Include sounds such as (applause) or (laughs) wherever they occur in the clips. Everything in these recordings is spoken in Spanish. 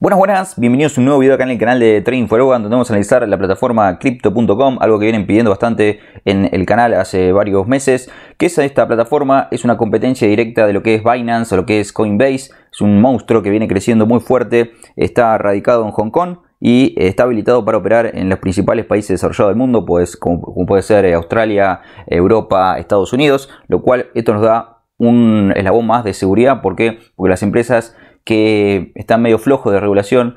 Buenas, buenas, bienvenidos a un nuevo video acá en el canal de Trading for donde vamos a analizar la plataforma Crypto.com, algo que vienen pidiendo bastante en el canal hace varios meses, que es esta plataforma, es una competencia directa de lo que es Binance o lo que es Coinbase, es un monstruo que viene creciendo muy fuerte, está radicado en Hong Kong, y está habilitado para operar en los principales países desarrollados del mundo, pues, como, puede ser eh, Australia, Europa, Estados Unidos, lo cual esto nos da un eslabón más de seguridad qué? porque las empresas que están medio flojos de regulación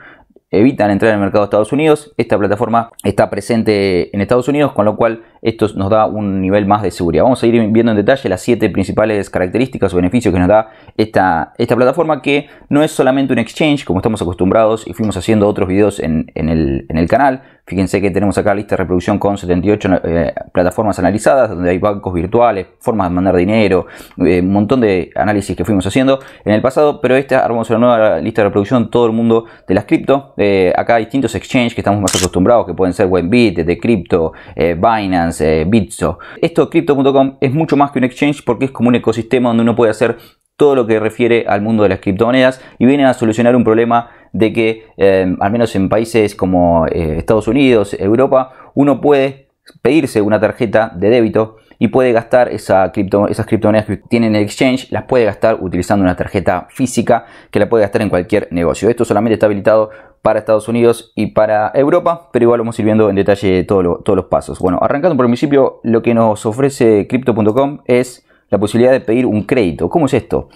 evitan entrar en el mercado de Estados Unidos. Esta plataforma está presente en Estados Unidos, con lo cual esto nos da un nivel más de seguridad. Vamos a ir viendo en detalle las siete principales características o beneficios que nos da esta, esta plataforma, que no es solamente un exchange, como estamos acostumbrados y fuimos haciendo otros videos en, el, en el canal, Fíjense que tenemos acá lista de reproducción con 78 eh, plataformas analizadas, donde hay bancos virtuales, formas de mandar dinero, eh, un montón de análisis que fuimos haciendo en el pasado, pero esta armamos una nueva lista de reproducción, todo el mundo de las cripto. Eh, acá hay distintos exchanges que estamos más acostumbrados, que pueden ser Webbit, de Crypto, Binance, Bitso. Esto crypto.com es mucho más que un exchange porque es como un ecosistema donde uno puede hacer todo lo que refiere al mundo de las criptomonedas y vienen a solucionar un problema de que, em, al menos en países como eh, Estados Unidos, Europa, uno puede pedirse una tarjeta de débito y puede gastar esa esas criptomonedas que tiene en el exchange, las puede gastar utilizando una tarjeta física que la puede gastar en cualquier negocio. Esto solamente está habilitado para Estados Unidos y para Europa, pero igual vamos a ir viendo en detalle todos los pasos. Bueno, arrancando por el principio, lo que nos ofrece crypto.com es la posibilidad de pedir un crédito. ¿Cómo es esto?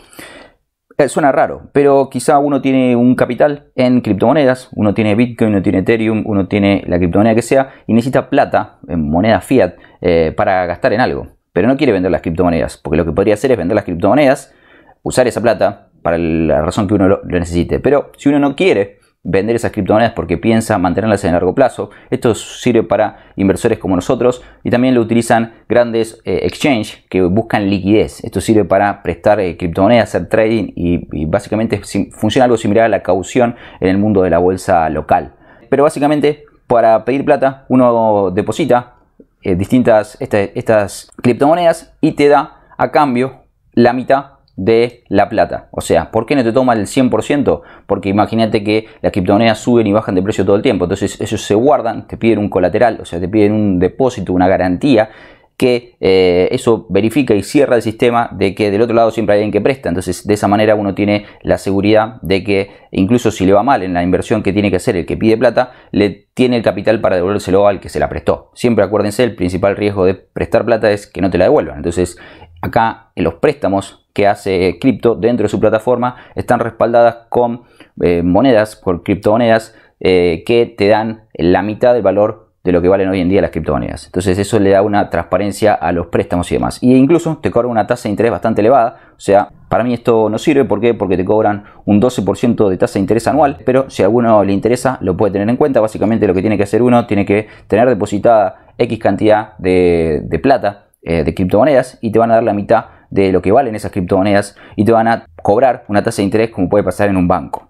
Eh, suena raro, pero quizá uno tiene un capital en criptomonedas, uno tiene Bitcoin, uno tiene Ethereum, uno tiene la criptomoneda que sea y necesita plata en eh, moneda fiat eh, para gastar en algo. Pero no quiere vender las criptomonedas, porque lo que podría hacer es vender las criptomonedas, usar esa plata para la razón que uno lo necesite. Pero si uno no quiere vender esas criptomonedas porque piensa mantenerlas en largo plazo. Esto sirve para inversores como nosotros y también lo utilizan grandes exchanges exchange que buscan liquidez. Esto sirve para prestar eh, criptomonedas, hacer trading y, básicamente funciona algo similar a la caución en el mundo de la bolsa local. Pero básicamente para pedir plata uno deposita eh, distintas estas criptomonedas y te da a cambio la mitad de la plata. O sea, ¿por qué no te toma el 100%? Porque imagínate que las criptomonedas suben y bajan de precio todo el tiempo. Entonces ellos se guardan, te piden un colateral, o sea, te piden un depósito, una garantía que eh, eso verifica y cierra el sistema de que del otro lado siempre hay alguien que presta. Entonces, de esa manera uno tiene la seguridad de que incluso si le va mal en la inversión que tiene que hacer el que pide plata, le tiene el capital para devolvérselo al que se la prestó. Siempre acuérdense, el principal riesgo de prestar plata es que no te la devuelvan. Entonces, acá en los préstamos que hace cripto dentro de su plataforma están respaldadas con eh, monedas, por criptomonedas eh, que te dan la mitad del valor de lo que valen hoy en día las criptomonedas. Entonces eso le da una transparencia a los préstamos y demás. Y e incluso te cobra una tasa de interés bastante elevada. O sea, para mí esto no sirve. ¿Por qué? Porque te cobran un 12% de tasa de interés anual. Pero si a alguno le interesa, lo puede tener en cuenta. Básicamente lo que tiene que hacer uno, tiene que tener depositada X cantidad de, plata, eh, de criptomonedas, y te van a dar la mitad de lo que valen esas criptomonedas y te van a cobrar una tasa de interés como puede pasar en un banco.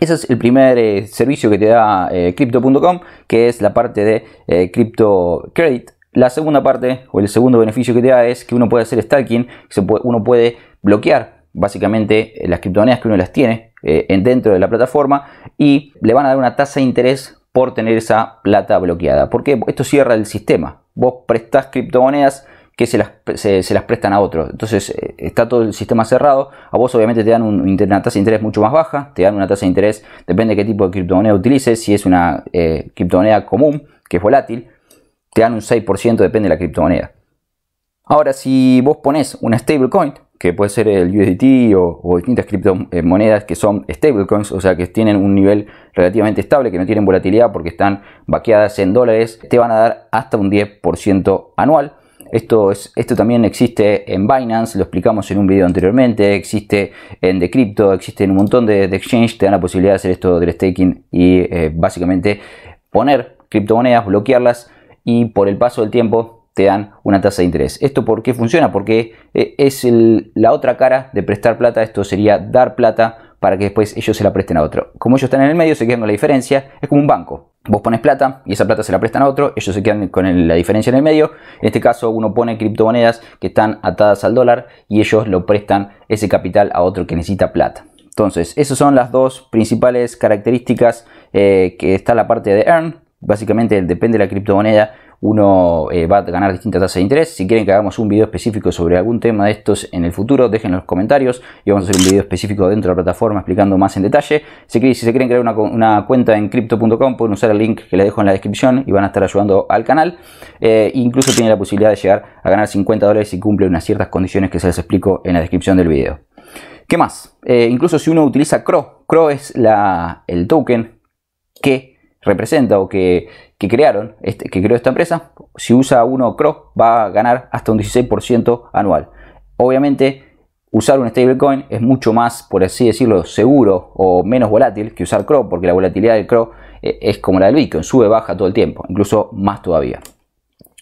Ese es el primer eh, servicio que te da eh, crypto.com, que es la parte de eh, CryptoCredit. crypto credit. La segunda parte o el segundo beneficio que te da es que uno puede hacer stalking, uno puede bloquear básicamente las criptomonedas que uno las tiene dentro de la plataforma y le van a dar una tasa de interés por tener esa plata bloqueada. Porque esto cierra el sistema. Vos prestás criptomonedas que se las, prestan a otros. Entonces eh, está todo el sistema cerrado. A vos obviamente te dan una tasa de interés mucho más baja, te dan una tasa de interés, depende de qué tipo de criptomoneda utilices, si es una eh, criptomoneda común, que es volátil, te dan un 6%, depende de la criptomoneda. Ahora, si vos pones una stablecoin, que puede ser el USDT o, o, distintas criptomonedas eh, que son stablecoins, o sea que tienen un nivel relativamente estable, que no tienen volatilidad porque están vaqueadas en dólares, te van a dar hasta un 10% anual. Esto, esto también existe en Binance, lo explicamos en un video anteriormente, existe en Decrypto, existe en un montón de, exchanges, exchange, te dan la posibilidad de hacer esto de staking y eh, básicamente poner criptomonedas, bloquearlas y por el paso del tiempo te dan una tasa de interés. ¿Esto por qué funciona? Porque eh, es la otra cara de prestar plata, esto sería dar plata para que después ellos se la presten a otro. Como ellos están en el medio, se quedan con la diferencia. Es como un banco. Vos pones plata y esa plata se la prestan a otro, ellos se quedan con la diferencia en el medio. En este caso, uno pone criptomonedas que están atadas al dólar y ellos lo prestan ese capital a otro que necesita plata. Entonces, esas son las dos principales características eh, que está la parte de earn. Básicamente depende de la criptomoneda uno eh, va a ganar distintas tasas de interés. Si quieren que hagamos un video específico sobre algún tema de estos en el futuro, dejen los comentarios y vamos a hacer un video específico dentro de la plataforma explicando más en detalle. Si, se quieren crear una, cuenta en crypto.com, pueden usar el link que les dejo en la descripción y van a estar ayudando al canal. Eh, incluso tienen la posibilidad de llegar a ganar 50 dólares si cumplen unas ciertas condiciones que se les explico en la descripción del video. ¿Qué más? Eh, incluso si uno utiliza CRO, CRO es el token que representa o que, crearon, este, que creó esta empresa, si usa uno CRO va a ganar hasta un 16% anual. Obviamente, usar un stablecoin es mucho más, por así decirlo, seguro o menos volátil que usar CRO, porque la volatilidad del CRO eh, es como la del Bitcoin, sube, baja todo el tiempo, incluso más todavía.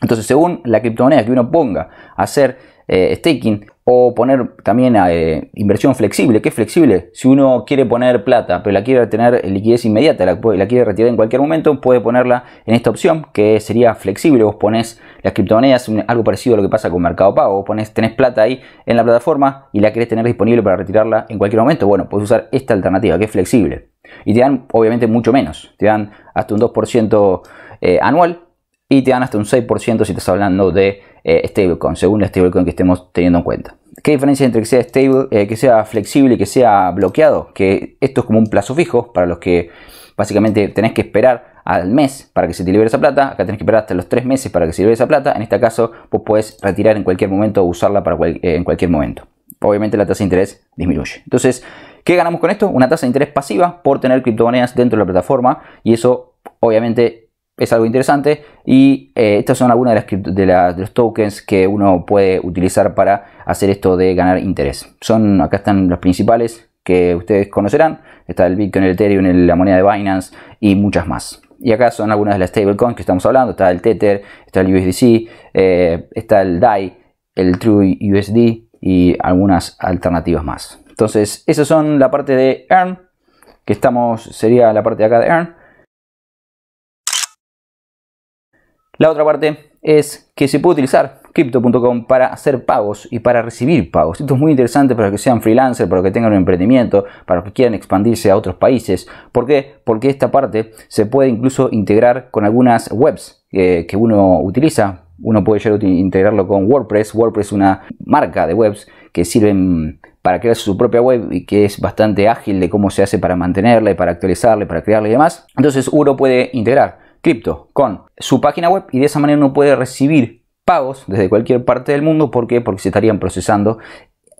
Entonces, según la criptomoneda que uno ponga a hacer eh, staking o poner también eh, inversión flexible. que es flexible? Si uno quiere poner plata, pero la quiere tener liquidez inmediata, la, quiere retirar en cualquier momento, puede ponerla en esta opción que sería flexible. Vos pones las criptomonedas, algo parecido a lo que pasa con Mercado Pago. Vos ponés, tenés plata ahí en la plataforma y la querés tener disponible para retirarla en cualquier momento. Bueno, puedes usar esta alternativa que es flexible. Y te dan, obviamente, mucho menos. Te dan hasta un 2% eh, anual y te dan hasta un 6% si estás hablando de eh, stablecoin, según la stablecoin que estemos teniendo en cuenta. ¿Qué diferencia entre que sea stable, eh, que sea flexible y que sea bloqueado? Que esto es como un plazo fijo para los que básicamente tenés que esperar al mes para que se te libere esa plata. Acá tenés que esperar hasta los tres meses para que se libere esa plata. En este caso, vos puedes retirar en cualquier momento o usarla para eh, en cualquier momento. Obviamente la tasa de interés disminuye. Entonces, ¿qué ganamos con esto? Una tasa de interés pasiva por tener criptomonedas dentro de la plataforma y eso obviamente es algo interesante. Y eh, estas son algunas de, las, los tokens que uno puede utilizar para hacer esto de ganar interés. Son, acá están los principales que ustedes conocerán. Está el Bitcoin, el Ethereum, la moneda de Binance y muchas más. Y acá son algunas de las stablecoins que estamos hablando. Está el Tether, está el USDC, eh, está el DAI, el True USD y algunas alternativas más. Entonces, esas son la parte de Earn, que estamos, sería la parte de acá de Earn. La otra parte es que se puede utilizar crypto.com para hacer pagos y para recibir pagos. Esto es muy interesante para los que sean freelancers, para los que tengan un emprendimiento, para los que quieran expandirse a otros países. ¿Por qué? Porque esta parte se puede incluso integrar con algunas webs eh, que uno utiliza. Uno puede ya integrarlo con WordPress. WordPress es una marca de webs que sirven para crear su propia web y que es bastante ágil de cómo se hace para mantenerla y para actualizarla y para crearla y demás. Entonces uno puede integrar cripto con su página web y de esa manera uno puede recibir pagos desde cualquier parte del mundo. ¿Por Porque se estarían procesando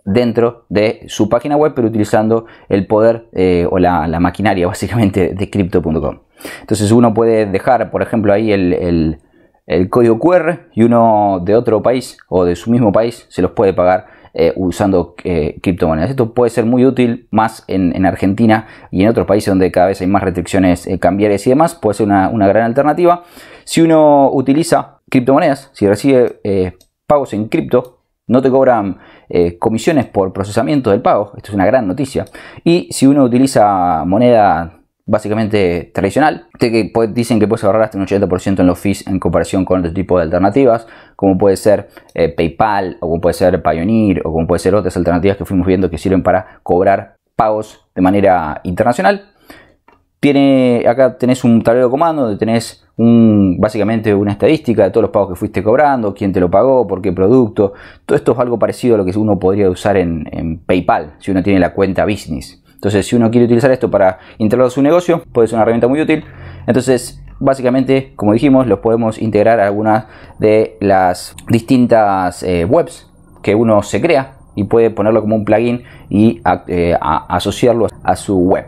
dentro de su página web, pero utilizando el poder eh, o la, maquinaria (laughs) básicamente de crypto.com. Entonces uno puede dejar, por ejemplo, ahí el, el código QR y uno de otro país o de su mismo país se los puede pagar eh, usando eh, criptomonedas. Esto puede ser muy útil más en, Argentina y en otros países donde cada vez hay más restricciones eh, cambiarias y demás. Puede ser una, gran alternativa. Si uno utiliza criptomonedas, si recibe pagos en cripto, no te cobran comisiones por procesamiento del pago. Esto es una gran noticia. Y si uno utiliza moneda básicamente tradicional. Que pues, dicen que puedes ahorrar hasta un 80% en los fees en comparación con otro tipo de alternativas, como puede ser eh, PayPal, o como puede ser Payoneer o como puede ser otras alternativas que fuimos viendo que sirven para cobrar pagos de manera internacional. Tiene, acá tenés un tablero de comando donde tenés un, básicamente una estadística de todos los pagos que fuiste cobrando, quién te lo pagó, por qué producto. Todo esto es algo parecido a lo que uno podría usar en PayPal, si uno tiene la cuenta business. Entonces, si uno quiere utilizar esto para integrar su negocio, puede ser una herramienta muy útil. Entonces, básicamente, como dijimos, los podemos integrar a algunas de las distintas eh, webs que uno se crea y puede ponerlo como un plugin y eh, asociarlo a su web.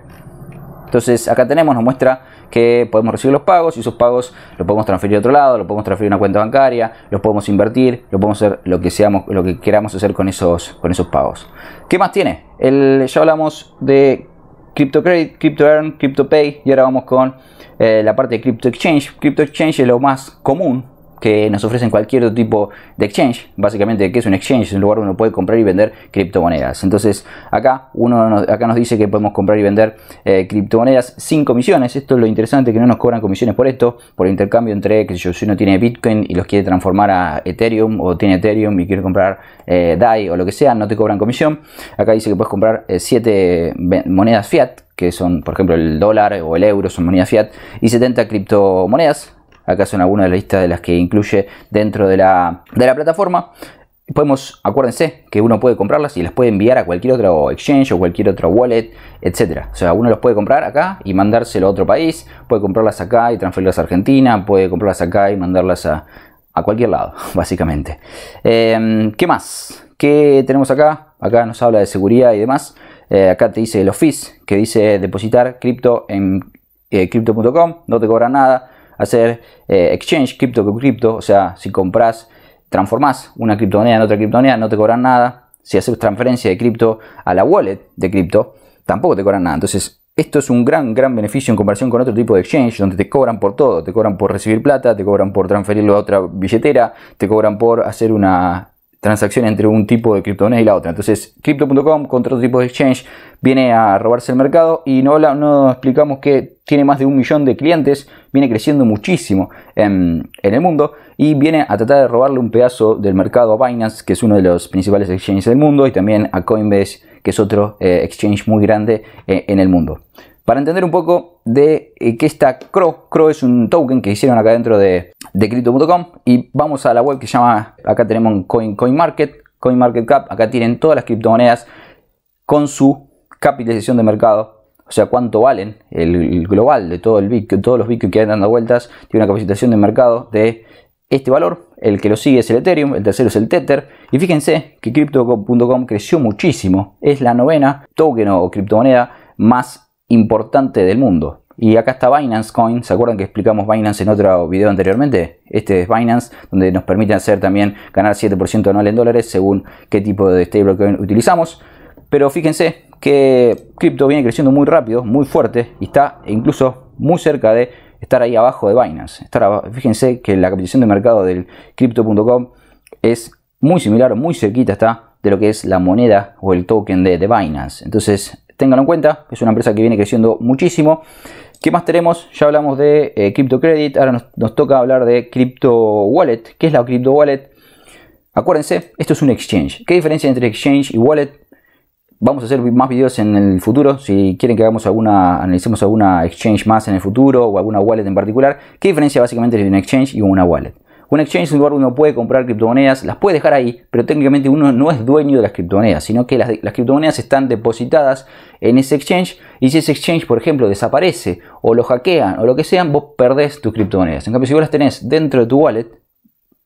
Entonces, acá tenemos, nos muestra que podemos recibir los pagos y esos pagos los podemos transferir a otro lado, los podemos transferir a una cuenta bancaria, los podemos invertir, lo podemos hacer lo que seamos, lo que queramos hacer con esos, con esos pagos. ¿Qué más tiene? El, ya hablamos de Crypto Credit, Crypto Earn, Crypto y ahora vamos con eh, la parte de Crypto Exchange. Crypto Exchange es lo más común que nos ofrecen cualquier otro tipo de exchange, básicamente que es un exchange, es un lugar donde uno puede comprar y vender criptomonedas. Entonces acá, uno nos, acá nos dice que podemos comprar y vender eh, criptomonedas sin comisiones, esto es lo interesante, que no nos cobran comisiones por esto, por el intercambio entre, que si uno tiene Bitcoin y los quiere transformar a Ethereum o tiene Ethereum y quiere comprar eh, DAI o lo que sea, no te cobran comisión. Acá dice que puedes comprar 7 eh, monedas fiat, que son, por ejemplo, el dólar o el euro, son monedas fiat, y 70 criptomonedas Acá son algunas de las listas de las que incluye dentro de la, plataforma. Podemos, acuérdense que uno puede comprarlas y las puede enviar a cualquier otro exchange o cualquier otro wallet, etc. O sea, uno los puede comprar acá y mandárselo a otro país, puede comprarlas acá y transferirlas a Argentina, puede comprarlas acá y mandarlas a, cualquier lado, (laughs) básicamente. Em, ¿Qué más? ¿Qué tenemos acá? Acá nos habla de seguridad y demás. Eh, acá te dice los fees, que dice depositar cripto en eh, cripto.com crypto.com, no te cobran nada hacer eh, exchange cripto con cripto, o sea, si compras, transformás una criptomoneda en otra criptomoneda, no te cobran nada. Si haces transferencia de cripto a la wallet de cripto, tampoco te cobran nada. Entonces, esto es un gran, gran beneficio en comparación con otro tipo de exchange donde te cobran por todo. Te cobran por recibir plata, te cobran por transferirlo a otra billetera, te cobran por hacer una transacción entre un tipo de criptomonedas y la otra. Entonces, crypto.com contra otro tipo de exchange viene a robarse el mercado y no, no explicamos que tiene más de un millón de clientes, viene creciendo muchísimo en, el mundo y viene a tratar de robarle un pedazo del mercado a Binance, que es uno de los principales exchanges del mundo, y también a Coinbase, que es otro eh, exchange muy grande eh, en el mundo. Para entender un poco de eh, qué está CRO, CRO es un token que hicieron acá dentro de, Crypto.com y vamos a la web que se llama, acá tenemos un Coin, CoinMarket, CoinMarketCap, acá tienen todas las criptomonedas con su capitalización de mercado o sea, cuánto valen el, global de todo el todos los Bitcoin que hay dando vueltas, tiene una capacitación de mercado de este valor. El que lo sigue es el Ethereum, el tercero es el Tether. Y fíjense que Crypto.com creció muchísimo. Es la novena token o criptomoneda más importante del mundo. Y acá está Binance Coin, ¿se acuerdan que explicamos Binance en otro video anteriormente? Este es Binance, donde nos permite hacer también ganar 7% anual en dólares según qué tipo de stablecoin utilizamos. Pero fíjense que cripto viene creciendo muy rápido, muy fuerte y está incluso muy cerca de estar ahí abajo de Binance. fíjense que la capitalización de mercado del crypto.com es muy similar, muy cerquita está de lo que es la moneda o el token de Binance. Entonces ténganlo en cuenta, es una empresa que viene creciendo muchísimo. ¿Qué más tenemos? Ya hablamos de eh, Crypto Credit, ahora nos, toca hablar de Crypto Wallet. ¿Qué es la Crypto Wallet? Acuérdense, esto es un exchange. ¿Qué diferencia entre exchange y wallet? Vamos a hacer más videos en el futuro. Si quieren que hagamos alguna, analicemos alguna exchange más en el futuro o alguna wallet en particular, ¿qué diferencia básicamente entre un exchange y una wallet? Un exchange, lugar donde uno puede comprar criptomonedas, las puede dejar ahí, pero técnicamente uno no es dueño de las criptomonedas, sino que las, criptomonedas están depositadas en ese exchange y si ese exchange, por ejemplo, desaparece o lo hackean o lo que sean, vos perdés tus criptomonedas. En cambio, si vos las tenés dentro de tu wallet,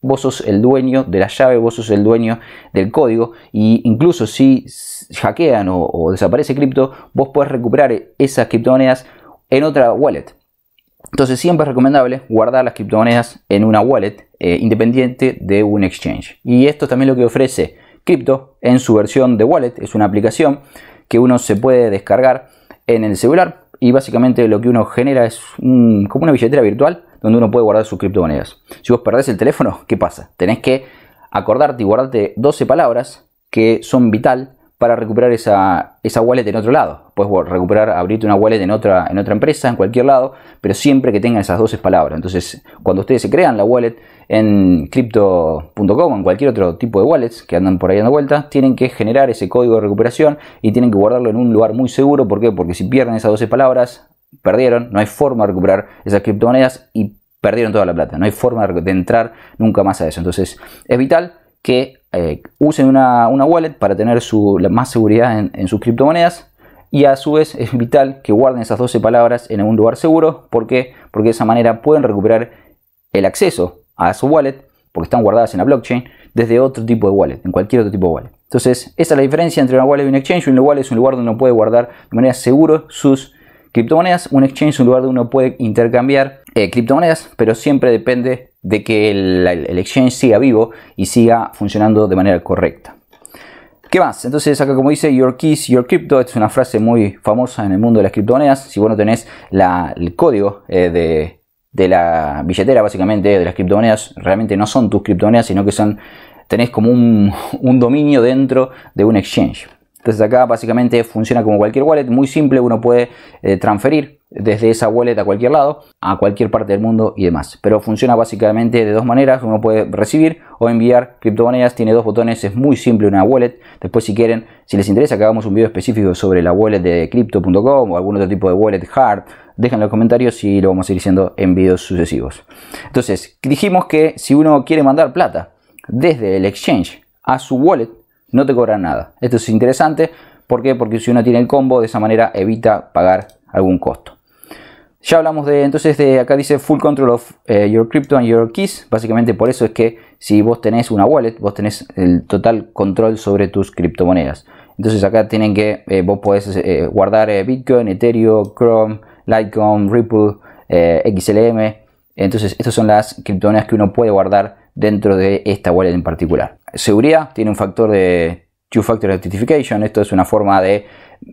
vos sos el dueño de la llave, vos sos el dueño del código y incluso si hackean o, o desaparece cripto, vos podés recuperar esas criptomonedas en otra wallet. Entonces siempre es recomendable guardar las criptomonedas en una wallet eh, independiente de un exchange. Y esto es también lo que ofrece Crypto en su versión de wallet. Es una aplicación que uno se puede descargar en el celular y básicamente lo que uno genera es como una billetera virtual donde uno puede guardar sus criptomonedas. Si vos perdés el teléfono, ¿qué pasa? Tenés que acordarte y guardarte 12 palabras que son vital para recuperar esa, esa wallet en otro lado. Puedes recuperar, abrirte una wallet en otra, en otra empresa, en cualquier lado, pero siempre que tengan esas 12 palabras. Entonces, cuando ustedes se crean la wallet en crypto.com, o en cualquier otro tipo de wallets que andan por ahí dando vueltas, tienen que generar ese código de recuperación y tienen que guardarlo en un lugar muy seguro. ¿Por qué? Porque si pierden esas 12 palabras, perdieron, no hay forma de recuperar esas criptomonedas y perdieron toda la plata. No hay forma de entrar nunca más a eso. Entonces, es vital que eh, usen una, wallet para tener su, más seguridad en, sus criptomonedas. Y a su vez es vital que guarden esas 12 palabras en un lugar seguro. ¿Por Porque de esa manera pueden recuperar el acceso a su wallet, porque están guardadas en la blockchain, desde otro tipo de wallet, en cualquier otro tipo de wallet. Entonces, esa es la diferencia entre una wallet y un exchange. Un wallet es un lugar donde uno puede guardar de manera segura sus criptomonedas. Un exchange es un lugar donde uno puede intercambiar eh, criptomonedas, pero siempre depende de que el, el, exchange siga vivo y siga funcionando de manera correcta. ¿Qué más? Entonces acá como dice Your Keys, Your Crypto, es una frase muy famosa en el mundo de las criptomonedas. Si vos no tenés el código eh, de, la billetera básicamente de las criptomonedas, realmente no son tus criptomonedas, sino que son tenés como un, un, dominio dentro de un exchange. Entonces acá básicamente funciona como cualquier wallet, muy simple, uno puede eh, transferir desde esa wallet a cualquier lado, a cualquier parte del mundo y demás. Pero funciona básicamente de dos maneras, uno puede recibir o enviar criptomonedas, tiene dos botones, es muy simple una wallet. Después si quieren, si les interesa que hagamos un video específico sobre la wallet de crypto.com o algún otro tipo de wallet hard, déjenlo en los comentarios y lo vamos a ir haciendo en videos sucesivos. Entonces, dijimos que si uno quiere mandar plata desde el exchange a su wallet, no te cobran nada. Esto es interesante, ¿por qué? Porque si uno tiene el combo, de esa manera evita pagar algún costo. Ya hablamos de, entonces, de acá dice full control of eh, your crypto and your keys. Básicamente por eso es que si vos tenés una wallet, vos tenés el total control sobre tus criptomonedas. Entonces acá tienen que, eh, vos podés eh, guardar Bitcoin, Ethereum, Chrome, Litecoin, Ripple, XLM. Entonces estas son las criptomonedas que uno puede guardar dentro de esta wallet en particular. Seguridad tiene un factor de Two-Factor Authentication. Esto es una forma de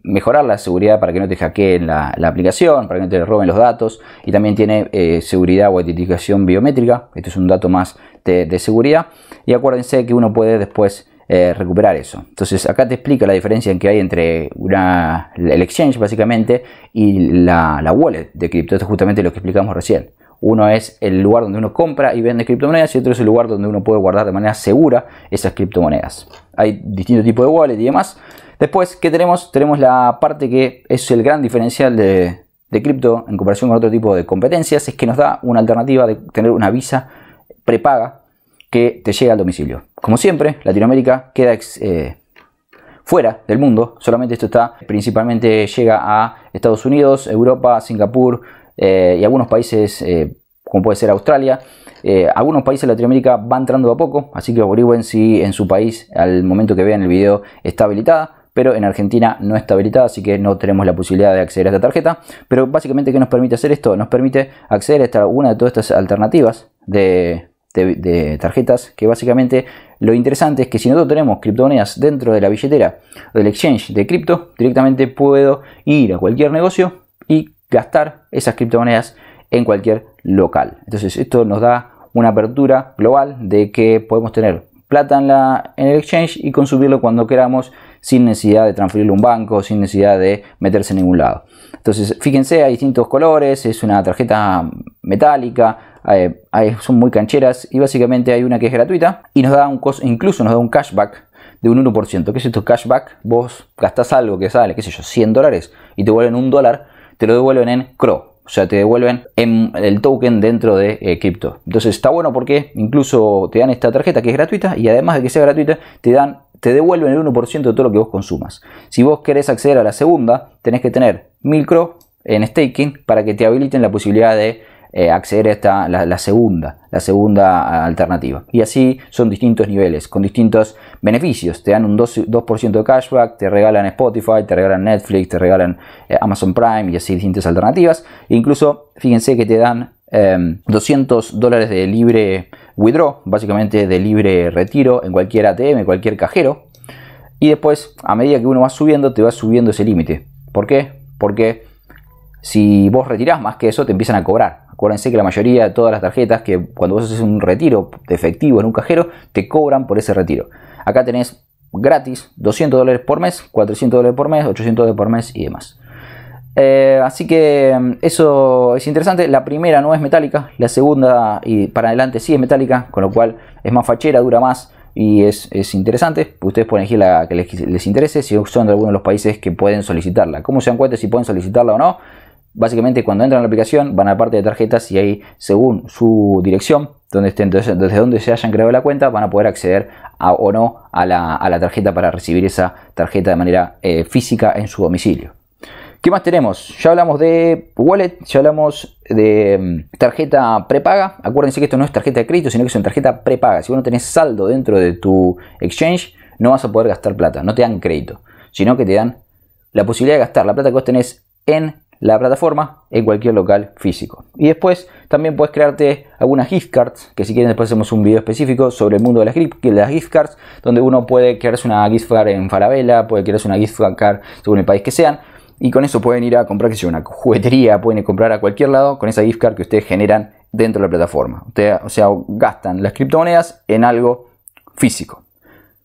mejorar la seguridad para que no te hackeen la, aplicación, para que no te roben los datos. Y también tiene eh, seguridad o identificación biométrica. Esto es un dato más de, seguridad. Y acuérdense que uno puede después eh, recuperar eso. Entonces acá te explica la diferencia que hay entre una, el exchange básicamente y la, la wallet de cripto. Esto es justamente lo que explicamos recién. Uno es el lugar donde uno compra y vende criptomonedas y otro es el lugar donde uno puede guardar de manera segura esas criptomonedas. Hay distintos tipos de wallet y demás. Después, ¿qué tenemos? Tenemos la parte que es el gran diferencial de, cripto en comparación con otro tipo de competencias, es que nos da una alternativa de tener una visa prepaga que te llega al domicilio. Como siempre, Latinoamérica queda... Eh, fuera del mundo. Solamente esto está, principalmente llega a Estados Unidos, Europa, Singapur, eh, y algunos países, eh, como puede ser Australia. Eh, algunos países de Latinoamérica van entrando a poco, así que averigüen si en su país, al momento que vean el video, está habilitada. Pero en Argentina no está habilitada, así que no tenemos la posibilidad de acceder a esta tarjeta. Pero básicamente, ¿qué nos permite hacer esto? Nos permite acceder a alguna de todas estas alternativas de, de, tarjetas que básicamente lo interesante es que si nosotros tenemos criptomonedas dentro de la billetera del exchange de cripto directamente puedo ir a cualquier negocio y gastar esas criptomonedas en cualquier local. Entonces esto nos da una apertura global de que podemos tener plata en, la, en el exchange y consumirlo cuando queramos sin necesidad de transferirlo a un banco, sin necesidad de meterse en ningún lado. Entonces, fíjense, hay distintos colores, es una tarjeta metálica, eh, son muy cancheras y básicamente hay una que es gratuita y nos da un costo, incluso nos da un cashback de un 1%. ¿Qué es esto cashback? Vos gastas algo que sale, qué sé yo, 100 dólares y te vuelven un dólar te lo devuelven en CRO. O sea, te devuelven en el token dentro de eh, Crypto, Entonces está bueno porque incluso te dan esta tarjeta que es gratuita y además de que sea gratuita, te dan te devuelven el 1% de todo lo que vos consumas. Si vos querés acceder a la segunda, tenés que tener 1000 CRO en staking para que te habiliten la posibilidad de eh, acceder a esta, la, segunda, la segunda alternativa. Y así son distintos niveles, con distintos beneficios. Te dan un 2%, de cashback, te regalan Spotify, te regalan Netflix, te regalan eh, Amazon Prime y así distintas alternativas. E incluso, fíjense que te dan 200 em, dólares de libre withdraw, básicamente de libre retiro en cualquier ATM, cualquier cajero. Y después, a medida que uno va subiendo, te va subiendo ese límite. ¿Por qué? Porque si vos retirás más que eso, te empiezan a cobrar. Acuérdense que la mayoría de todas las tarjetas que cuando vos haces un retiro de efectivo en un cajero, te cobran por ese retiro. Acá tenés gratis 200 dólares por mes, 400 dólares por mes, 800 dólares por mes y demás. Eh, así que mm, eso es interesante. La primera no es metálica, la segunda y para adelante sí es metálica, con lo cual es más fachera, dura más y es, interesante. Ustedes pueden elegir la que les, les, interese si son de alguno de los países que pueden solicitarla. ¿Cómo se dan cuenta si pueden solicitarla o no? básicamente cuando entran a la aplicación van a la parte de tarjetas y ahí según su dirección, donde estén, desde, donde se hayan creado la cuenta, van a poder acceder a, o no a la, tarjeta para recibir esa tarjeta de manera eh, física en su domicilio. ¿Qué más tenemos? Ya hablamos de wallet, ya hablamos de mm, tarjeta prepaga. Acuérdense que esto no es tarjeta de crédito, sino que es una tarjeta prepaga. Si vos no tenés saldo dentro de tu exchange, no vas a poder gastar plata, no te dan crédito, sino que te dan la posibilidad de gastar la plata que vos tenés en la plataforma en cualquier local físico. Y después también puedes crearte algunas gift cards, que si quieren después hacemos un video específico sobre el mundo de las, gift cards, donde uno puede crearse una gift card en Farabella. puede crearse una gift card según el país que sean, y con eso pueden ir a comprar, que sea una juguetería, pueden comprar a cualquier lado con esa gift card que ustedes generan dentro de la plataforma. Ustedes, o sea, gastan las criptomonedas en algo físico.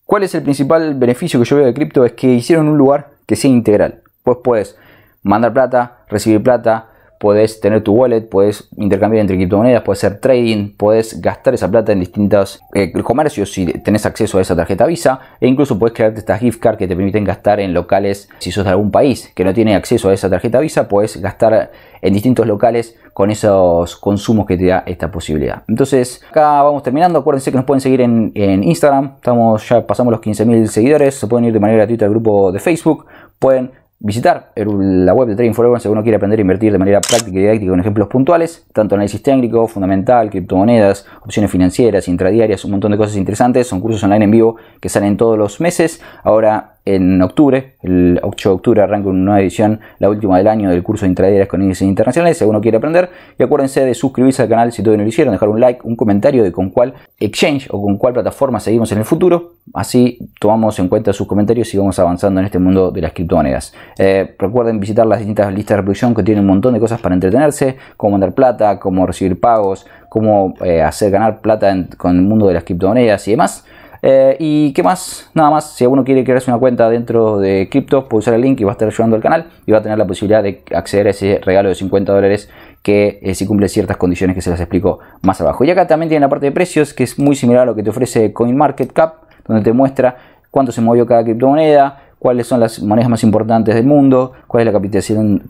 ¿Cuál es el principal beneficio que yo veo de cripto? Es que hicieron un lugar que sea integral. Pues puedes mandar plata, recibir plata, puedes tener tu wallet, puedes intercambiar entre criptomonedas, puedes hacer trading, puedes gastar esa plata en distintos eh, comercios si tenés acceso a esa tarjeta Visa e incluso puedes crearte estas gift cards que te permiten gastar en locales si sos de algún país que no tiene acceso a esa tarjeta Visa, puedes gastar en distintos locales con esos consumos que te da esta posibilidad. Entonces, acá vamos terminando. Acuérdense que nos pueden seguir en, en Instagram. Estamos, ya pasamos los 15.000 seguidores. Se pueden ir de manera gratuita al grupo de Facebook. Pueden visitar la web de Trading Forward si uno quiere aprender a invertir de manera práctica y didáctica con ejemplos puntuales, tanto análisis técnico, fundamental, criptomonedas, opciones financieras, intradiarias, un montón de cosas interesantes. Son cursos online en vivo que salen todos los meses. Ahora en octubre, el 8 de octubre arranca una nueva edición, la última del año del curso de con índices internacionales, si alguno quiere aprender. Y acuérdense de suscribirse al canal si todavía no lo hicieron, dejar un like, un comentario de con cuál exchange o con cuál plataforma seguimos en el futuro. Así tomamos en cuenta sus comentarios y vamos avanzando en este mundo de las criptomonedas. Eh, recuerden visitar las distintas listas de reproducción que tienen un montón de cosas para entretenerse, cómo mandar plata, cómo recibir pagos, cómo eh, hacer ganar plata con el mundo de las criptomonedas y demás. Eh, y qué más, nada más, si alguno quiere crearse una cuenta dentro de cripto puede usar el link y va a estar ayudando al canal y va a tener la posibilidad de acceder a ese regalo de 50 dólares que eh, si cumple ciertas condiciones que se las explico más abajo. Y acá también tiene la parte de precios que es muy similar a lo que te ofrece CoinMarketCap, donde te muestra cuánto se movió cada criptomoneda, cuáles son las monedas más importantes del mundo, cuál es la capitalización,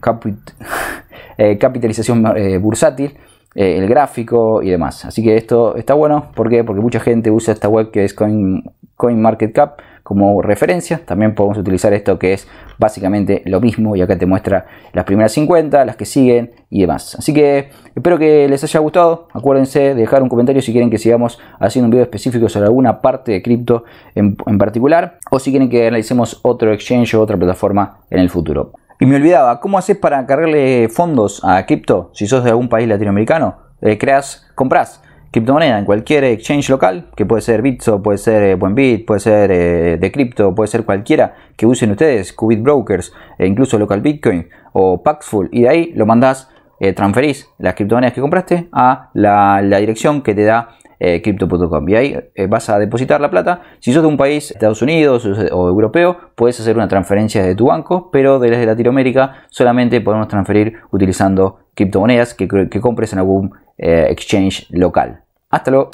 (laughs) eh, capitalización bursátil eh, el gráfico y demás. Así que esto está bueno, ¿por qué? Porque mucha gente usa esta web que es Coin, CoinMarketCap como referencia. También podemos utilizar esto que es básicamente lo mismo y acá te muestra las primeras 50, las que siguen y demás. Así que espero que les haya gustado. Acuérdense de dejar un comentario si quieren que sigamos haciendo un video específico sobre alguna parte de cripto en, en particular o si quieren que analicemos otro exchange o otra plataforma en el futuro. Y me olvidaba, ¿cómo haces para cargarle fondos a cripto? Si sos de algún país latinoamericano, eh, creas, compras criptomoneda en cualquier exchange local, que puede ser Bitso, puede ser eh, Buenbit, puede ser eh, Decrypto, puede ser cualquiera que usen ustedes, Qubit Brokers, e incluso Local Bitcoin o Paxful, y de ahí lo mandas, eh, transferís las criptomonedas que compraste a la, la, dirección que te da eh, crypto.com. Y ahí eh, vas a depositar la plata. Si sos de un país, Estados Unidos o europeo, puedes hacer una transferencia de tu banco, pero desde Latinoamérica solamente podemos transferir utilizando criptomonedas que, que compres en algún eh, exchange local. Hasta luego.